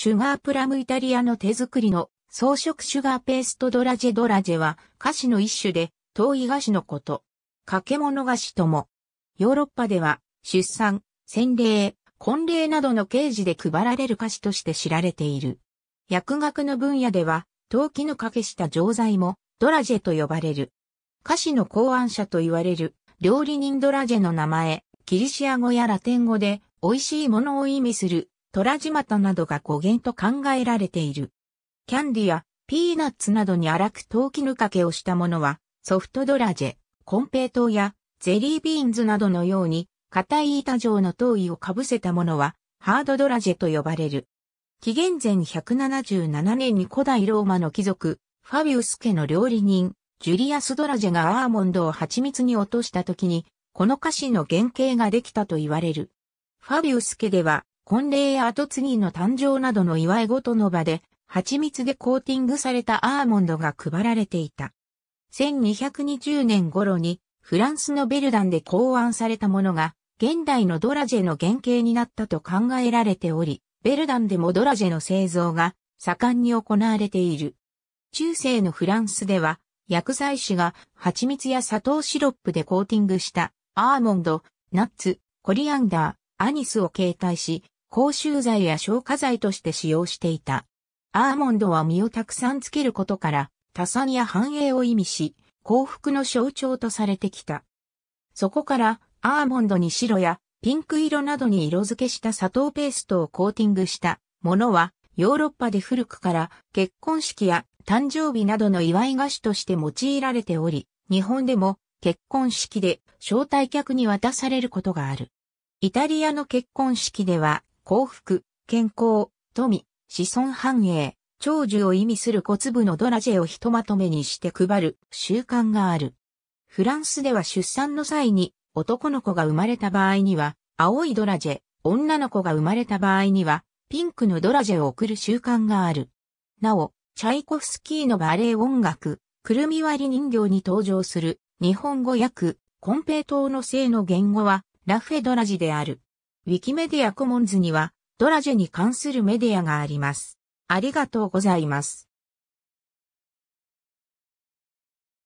シュガープラムイタリアの手作りの装飾シュガーペーストドラジェドラジェは菓子の一種で、遠い菓子のこと。掛け物菓子とも。ヨーロッパでは、出産、洗礼、婚礼などの刑事で配られる菓子として知られている。薬学の分野では、陶器の掛けした錠剤も、ドラジェと呼ばれる。菓子の考案者と言われる、料理人ドラジェの名前、キリシア語やラテン語で、美味しいものを意味するトラジマタなどが語源と考えられている。キャンディやピーナッツなどに荒く陶器ぬかけをしたものは、ソフトドラジェ、コンペイトウやゼリービーンズなどのように、硬い板状の陶器をかぶせたものは、ハードドラジェと呼ばれる。紀元前177年に古代ローマの貴族、ファビウス家の料理人、ジュリアス・ドラジェがアーモンドを蜂蜜に落とした時に、この菓子の原型ができたと言われる。ファビウス家では、婚礼や後継ぎの誕生などの祝い事の場で、蜂蜜でコーティングされたアーモンドが配られていた。1220年頃に、フランスのベルダンで考案されたものが、現代のドラジェの原型になったと考えられており、ベルダンでもドラジェの製造が盛んに行われている。中世のフランスでは、薬剤師が蜂蜜や砂糖シロップでコーティングしたアーモンド、ナッツ、コリアンダー、アニスを形態し、口臭剤や消化剤として使用していた。アーモンドは実をたくさんつけることから、多産や繁栄を意味し、幸福の象徴とされてきた。そこから、アーモンドに白やピンク色などに色付けした砂糖ペーストをコーティングしたものは、ヨーロッパで古くから結婚式や誕生日などの祝い菓子として用いられており、日本でも結婚式で招待客に渡されることがある。イタリアの結婚式では幸福、健康、富、子孫繁栄、長寿を意味する小粒のドラジェをひとまとめにして配る習慣がある。フランスでは出産の際に男の子が生まれた場合には青いドラジェ、女の子が生まれた場合にはピンクのドラジェを送る習慣がある。なお、チャイコフスキーのバレエ音楽、くるみ割り人形に登場する日本語訳、コンペイトの性の言語はラフェドラジである。ウィキメディアコモンズには、ドラジェに関するメディアがあります。ありがとうございます。